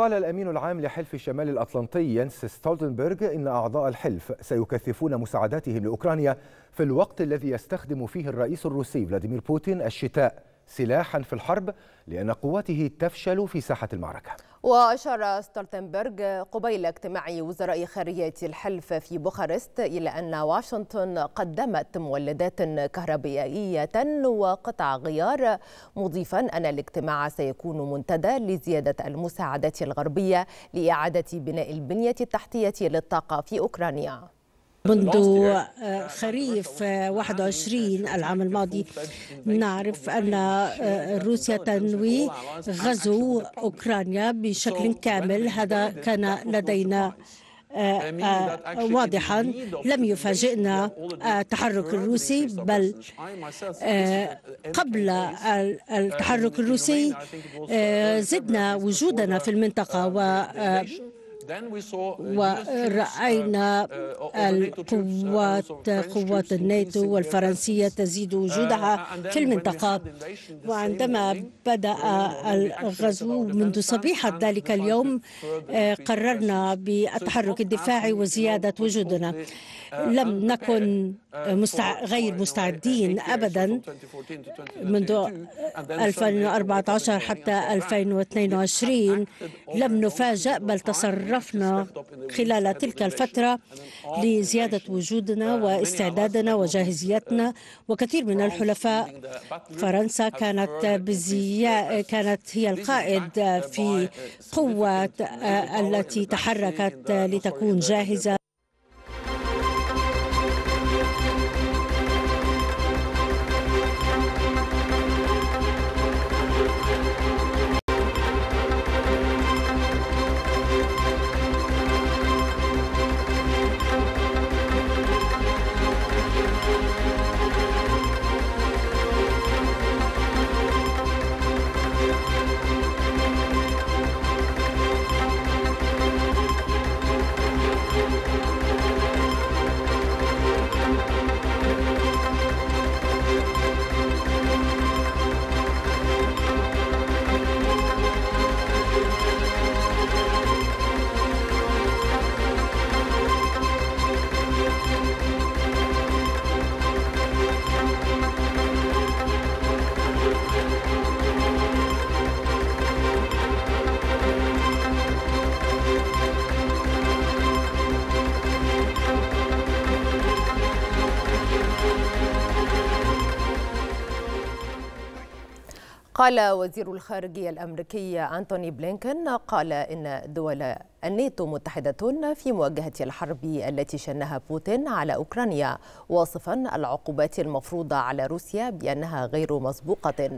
قال الأمين العام لحلف الشمال الأطلنطي ينس ستولتنبرغ إن أعضاء الحلف سيكثفون مساعداتهم لأوكرانيا في الوقت الذي يستخدم فيه الرئيس الروسي فلاديمير بوتين الشتاء سلاحا في الحرب لأن قواته تفشل في ساحة المعركة وأشار ستولتنبرغ قبيل اجتماع وزراء خارجية الحلف في بوخارست إلى أن واشنطن قدمت مولدات كهربائية وقطع غيار مضيفا أن الاجتماع سيكون منتدى لزيادة المساعدات الغربية لإعادة بناء البنية التحتية للطاقة في أوكرانيا منذ آه، uh, خريف 21 آه، uh, العام الماضي نعرف أن آه، روسيا تنوي غزو أوكرانيا بشكل كامل هذا كان لدينا واضحا لم يفاجئنا التحرك um, الروسي بل قبل التحرك الروسي زدنا وجودنا في المنطقة um, و ورأينا القوات قوات الناتو والفرنسية تزيد وجودها uh, في المنطقة وعندما بدأ uh, الغزو منذ صبيحة ذلك اليوم uh, قررنا بالتحرك الدفاعي وزيادة وجودنا لم نكن مستع... غير مستعدين أبدا منذ 2014 حتى 2022 لم نفاجأ بل تصرفنا شرفنا خلال تلك الفترة لزيادة وجودنا واستعدادنا وجاهزيتنا وكثير من الحلفاء فرنسا كانت كانت هي القائد في قوة التي تحركت لتكون جاهزة قال وزير الخارجية الأمريكي أنتوني بلينكن قال إن دول الناتو متحدة في مواجهة الحرب التي شنها بوتين على أوكرانيا واصفا العقوبات المفروضة على روسيا بأنها غير مسبوقة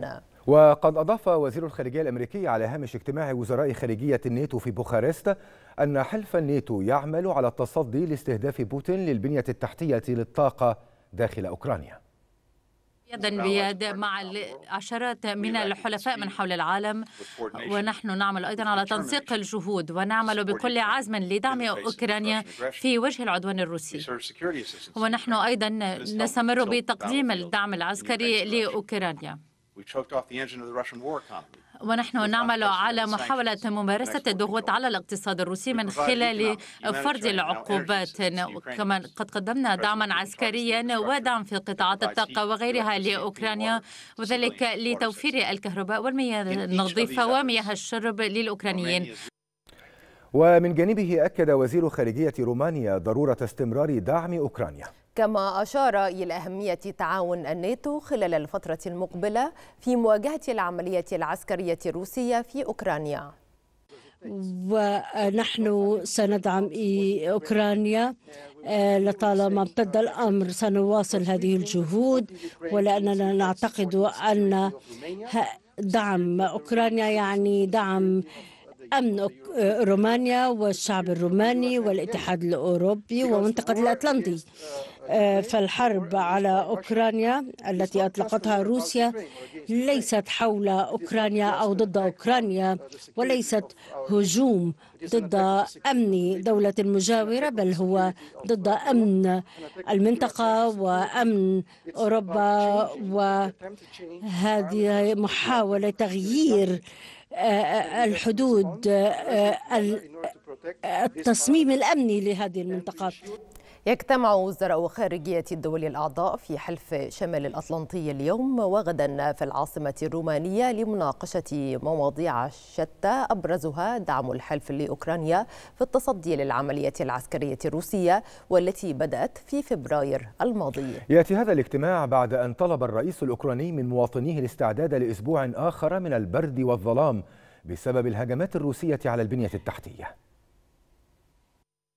وقد أضاف وزير الخارجية الأمريكي على هامش اجتماع وزراء خارجية الناتو في بوخارست أن حلف الناتو يعمل على التصدي لاستهداف بوتين للبنية التحتية للطاقة داخل أوكرانيا يدا بيد مع عشرات من الحلفاء من حول العالم ونحن نعمل أيضا على تنسيق الجهود ونعمل بكل عزم لدعم أوكرانيا في وجه العدوان الروسي ونحن أيضا نستمر بتقديم الدعم العسكري لأوكرانيا ونحن نعمل على محاولة ممارسة الضغوط على الاقتصاد الروسي من خلال فرض العقوبات كما قد قدمنا دعما عسكريا ودعم في قطاعات الطاقة وغيرها لأوكرانيا وذلك لتوفير الكهرباء والمياه النظيفة ومياه الشرب للأوكرانيين ومن جانبه أكد وزير خارجية رومانيا ضرورة استمرار دعم أوكرانيا كما أشار إلى أهمية تعاون الناتو خلال الفترة المقبلة في مواجهة العملية العسكرية الروسية في أوكرانيا ونحن سندعم أوكرانيا آه، لطالما امتد الأمر سنواصل هذه الجهود ولأننا نعتقد أن دعم أوكرانيا يعني دعم أمن رومانيا والشعب الروماني والاتحاد الأوروبي ومنطقة الأطلنطي آه، فالحرب على أوكرانيا التي أطلقتها روسيا ليست حول أوكرانيا أو ضد أوكرانيا وليست هجوم ضد أمن دولة مجاورة بل هو ضد أمن المنطقة وأمن أوروبا وهذه محاولة تغيير آه، آه، الحدود آه، التصميم الأمني لهذه المنطقة يجتمع وزراء خارجية الدول الأعضاء في حلف شمال الأطلنطي اليوم وغدا في العاصمة الرومانية لمناقشة مواضيع شتى أبرزها دعم الحلف لأوكرانيا في التصدي للعملية العسكرية الروسية والتي بدأت في فبراير الماضي يأتي هذا الاجتماع بعد أن طلب الرئيس الأوكراني من مواطنيه الاستعداد لأسبوع آخر من البرد والظلام بسبب الهجمات الروسية على البنية التحتية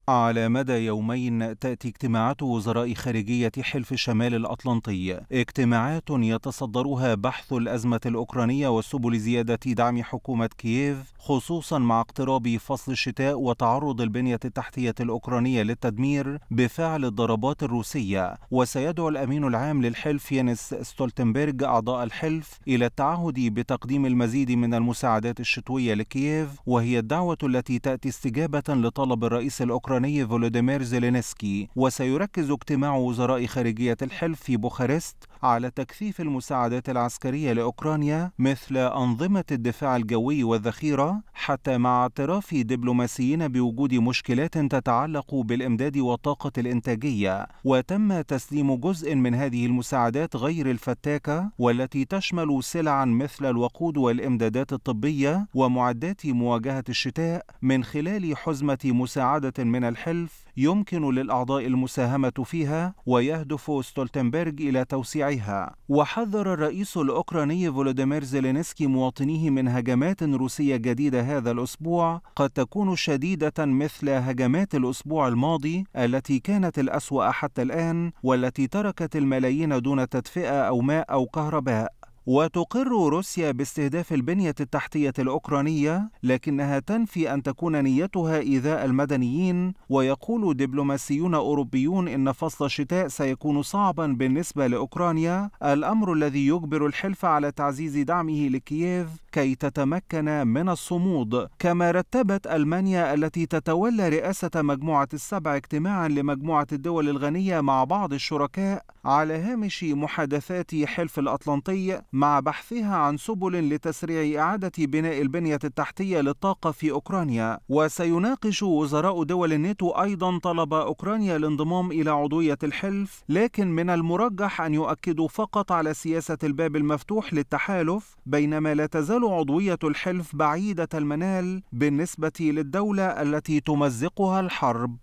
على مدى يومين تأتي اجتماعات وزراء خارجية حلف الشمال الأطلنطي اجتماعات يتصدرها بحث الأزمة الأوكرانية والسبل زيادة دعم حكومة كييف خصوصا مع اقتراب فصل الشتاء وتعرض البنية التحتية الأوكرانية للتدمير بفعل الضربات الروسية وسيدعو الأمين العام للحلف يانس ستولتنبرج أعضاء الحلف إلى التعهد بتقديم المزيد من المساعدات الشتوية لكييف وهي الدعوة التي تأتي استجابة لطلب الرئيس الأوكراني الأوكراني فولوديمير زيلينسكي وسيركز اجتماع وزراء خارجية الحلف في بوخارست على تكثيف المساعدات العسكرية لأوكرانيا مثل أنظمة الدفاع الجوي والذخيرة حتى مع اعتراف دبلوماسيين بوجود مشكلات تتعلق بالإمداد والطاقة الإنتاجية وتم تسليم جزء من هذه المساعدات غير الفتاكة والتي تشمل سلعا مثل الوقود والإمدادات الطبية ومعدات مواجهة الشتاء من خلال حزمة مساعدة من الحلف يمكن للأعضاء المساهمة فيها ويهدف ستولتنبرغ إلى توسيعها وحذر الرئيس الأوكراني فولوديمير زيلينسكي مواطنيه من هجمات روسية جديدة هذا الأسبوع قد تكون شديدة مثل هجمات الأسبوع الماضي التي كانت الأسوأ حتى الآن والتي تركت الملايين دون تدفئة أو ماء أو كهرباء وتقر روسيا باستهداف البنية التحتية الأوكرانية لكنها تنفي أن تكون نيتها إيذاء المدنيين ويقول دبلوماسيون أوروبيون إن فصل الشتاء سيكون صعبا بالنسبة لأوكرانيا الأمر الذي يجبر الحلف على تعزيز دعمه لكييف كي تتمكن من الصمود كما رتبت ألمانيا التي تتولى رئاسة مجموعة السبع اجتماعا لمجموعة الدول الغنية مع بعض الشركاء على هامش محادثات حلف الأطلنطي مع بحثها عن سبل لتسريع إعادة بناء البنية التحتية للطاقة في أوكرانيا وسيناقش وزراء دول الناتو أيضا طلب أوكرانيا الانضمام إلى عضوية الحلف لكن من المرجح أن يؤكدوا فقط على سياسة الباب المفتوح للتحالف بينما لا تزال عضوية الحلف بعيدة المنال بالنسبة للدولة التي تمزقها الحرب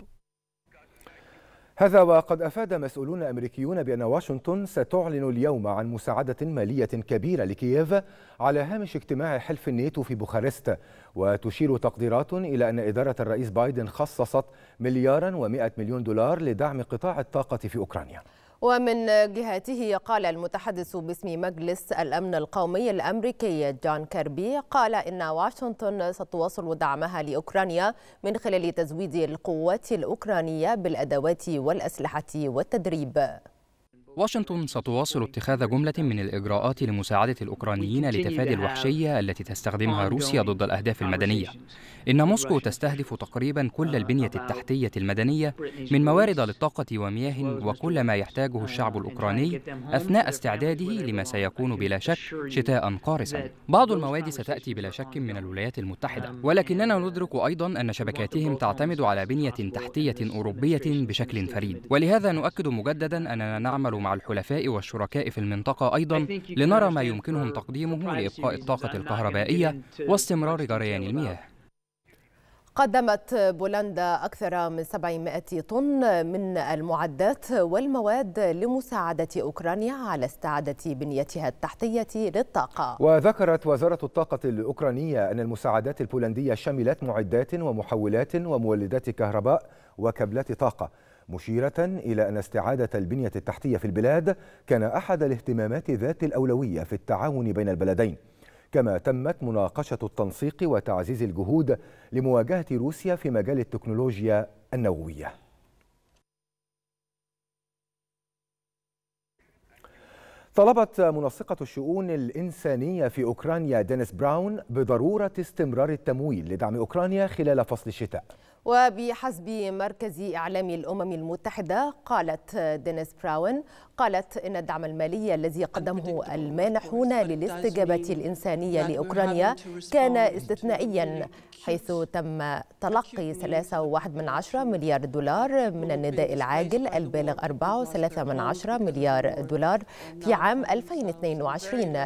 هذا وقد أفاد مسؤولون أمريكيون بأن واشنطن ستعلن اليوم عن مساعدة مالية كبيرة لكييف على هامش اجتماع حلف الناتو في بوخارست وتشير تقديرات إلى أن إدارة الرئيس بايدن خصصت مليارا ومئة مليون دولار لدعم قطاع الطاقة في أوكرانيا ومن جهته قال المتحدث باسم مجلس الأمن القومي الأمريكي جون كيربي قال إن واشنطن ستواصل دعمها لأوكرانيا من خلال تزويد القوات الأوكرانية بالأدوات والأسلحة والتدريب واشنطن ستواصل اتخاذ جملة من الإجراءات لمساعدة الأوكرانيين لتفادي الوحشية التي تستخدمها روسيا ضد الأهداف المدنية. إن موسكو تستهدف تقريبا كل البنية التحتية المدنية من موارد للطاقة ومياه وكل ما يحتاجه uh, الشعب الأوكراني أثناء استعداده لما سيكون بلا شك شتاء قارسا. بعض المواد ستأتي بلا شك من الولايات المتحدة، um, ولكننا uh, ندرك أيضا أن شبكاتهم تعتمد على بنية تحتية أوروبية بشكل فريد، ولهذا نؤكد مجددا أننا نعمل مع الحلفاء والشركاء في المنطقة أيضا لنرى ما يمكنهم تقديمه لإبقاء الطاقة الكهربائية واستمرار جريان المياه قدمت بولندا أكثر من 700 طن من المعدات والمواد لمساعدة أوكرانيا على استعادة بنيتها التحتية للطاقة وذكرت وزارة الطاقة الأوكرانية أن المساعدات البولندية شملت معدات ومحولات ومولدات كهرباء وكابلات طاقة مشيرة إلى أن استعادة البنية التحتية في البلاد كان أحد الاهتمامات ذات الأولوية في التعاون بين البلدين كما تمت مناقشة التنسيق وتعزيز الجهود لمواجهة روسيا في مجال التكنولوجيا النووية طلبت منسقة الشؤون الإنسانية في أوكرانيا دينيس براون بضرورة استمرار التمويل لدعم أوكرانيا خلال فصل الشتاء وبحسب مركز إعلام الأمم المتحدة قالت دينيس براون قالت إن الدعم المالي الذي قدمه المانحون للاستجابة الإنسانية لأوكرانيا كان استثنائيا حيث تم تلقي 3.1 مليار دولار من النداء العاجل البالغ 4.3 مليار دولار في عام 2022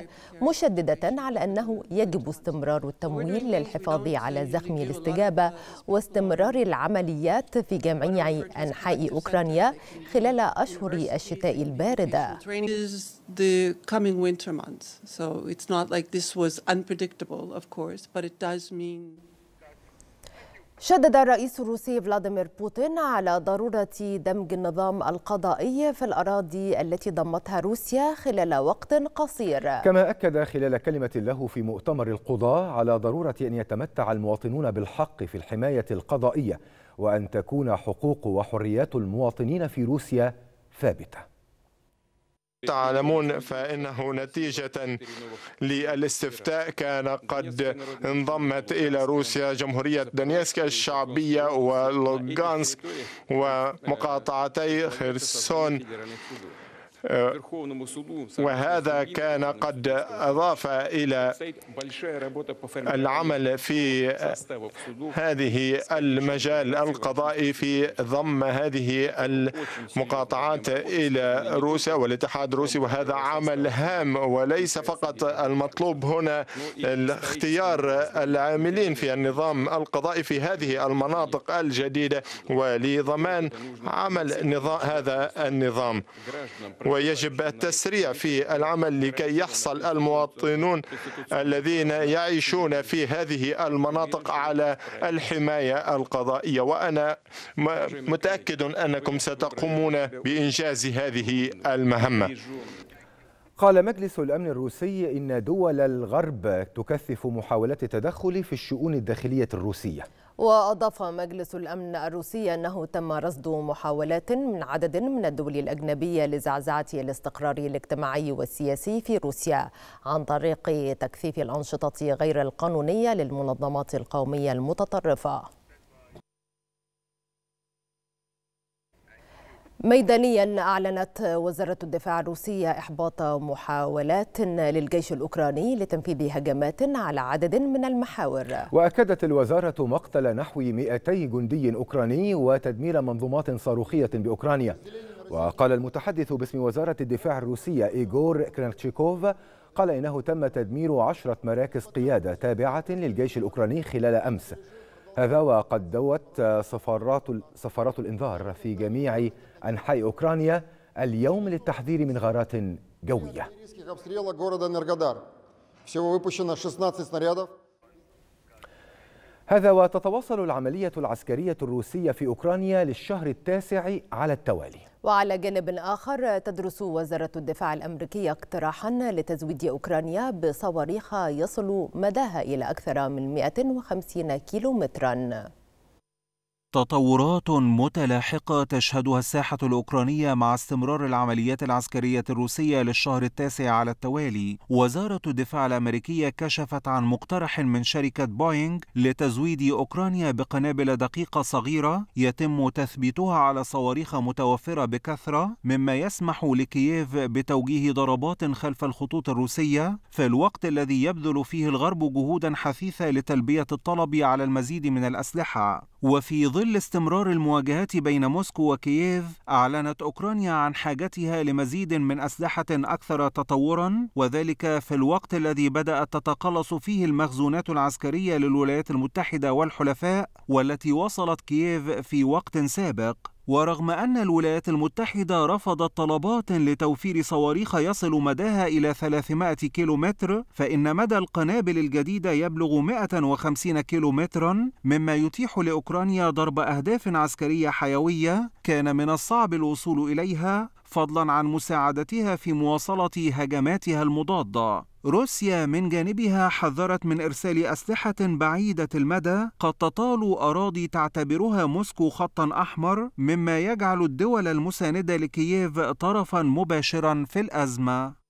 مشددة على أنه يجب استمرار التمويل للحفاظ على زخم الاستجابة واستمرار استمرار العمليات في جميع أنحاء أوكرانيا خلال أشهر الشتاء الباردة. شدد الرئيس الروسي فلاديمير بوتين على ضرورة دمج النظام القضائي في الأراضي التي ضمتها روسيا خلال وقت قصير كما أكد خلال كلمة له في مؤتمر القضاء على ضرورة أن يتمتع المواطنون بالحق في الحماية القضائية وأن تكون حقوق وحريات المواطنين في روسيا ثابته تعلمون فإنه نتيجة للاستفتاء كان قد انضمت إلى روسيا جمهورية دنيسك الشعبية ولوغانسك ومقاطعتي خرسون آه، وهذا كان قد أضاف إلى العمل في هذه المجال القضائي في ضم هذه المقاطعات إلى روسيا والاتحاد الروسي وهذا عمل هام وليس فقط المطلوب هنا اختيار العاملين في النظام القضائي في هذه المناطق الجديدة ولضمان عمل نظام هذا النظام و ويجب التسريع في العمل لكي يحصل المواطنون الذين يعيشون في هذه المناطق على الحماية القضائية وأنا متأكد أنكم ستقومون بإنجاز هذه المهمة قال مجلس الأمن الروسي إن دول الغرب تكثف محاولات التدخل في الشؤون الداخلية الروسية وأضاف مجلس الأمن الروسي أنه تم رصد محاولات من عدد من الدول الأجنبية لزعزعة الاستقرار الاجتماعي والسياسي في روسيا عن طريق تكثيف الأنشطة غير القانونية للمنظمات القومية المتطرفة ميدانيا أعلنت وزارة الدفاع الروسية إحباط محاولات للجيش الأوكراني لتنفيذ هجمات على عدد من المحاور وأكدت الوزارة مقتل نحو 200 جندي أوكراني وتدمير منظومات صاروخية بأوكرانيا وقال المتحدث باسم وزارة الدفاع الروسية إيغور كرنتشيكوف قال إنه تم تدمير عشرة مراكز قيادة تابعة للجيش الأوكراني خلال أمس هذا وقد دوت سفارات سفارات الانذار في جميع انحاء اوكرانيا اليوم للتحذير من غارات جويه. هذا وتتواصل العملية العسكرية الروسية في أوكرانيا للشهر التاسع على التوالي وعلى جانب آخر تدرس وزارة الدفاع الأمريكية اقتراحا لتزويد أوكرانيا بصواريخ يصل مداها إلى أكثر من 150 كيلومتراً تطورات متلاحقة تشهدها الساحة الأوكرانية مع استمرار العمليات العسكرية الروسية للشهر التاسع على التوالي وزارة الدفاع الأمريكية كشفت عن مقترح من شركة بوينغ لتزويد أوكرانيا بقنابل دقيقة صغيرة يتم تثبيتها على صواريخ متوفرة بكثرة مما يسمح لكييف بتوجيه ضربات خلف الخطوط الروسية في الوقت الذي يبذل فيه الغرب جهودا حثيثة لتلبية الطلب على المزيد من الأسلحة وفي ظل ظل استمرار المواجهات بين موسكو وكييف أعلنت أوكرانيا عن حاجتها لمزيد من أسلحة أكثر تطورا وذلك في الوقت الذي بدأت تتقلص فيه المخزونات العسكرية للولايات المتحدة والحلفاء والتي وصلت كييف في وقت سابق ورغم أن الولايات المتحدة رفضت طلبات لتوفير صواريخ يصل مداها إلى 300 كيلومتر فإن مدى القنابل الجديدة يبلغ 150 كيلومترا مما يتيح لأوكرانيا ضرب أهداف عسكرية حيوية كان من الصعب الوصول إليها فضلا عن مساعدتها في مواصلة هجماتها المضادة. روسيا من جانبها حذرت من إرسال أسلحة بعيدة المدى قد تطال أراضي تعتبرها موسكو خطا أحمر مما يجعل الدول المساندة لكييف طرفا مباشرا في الأزمة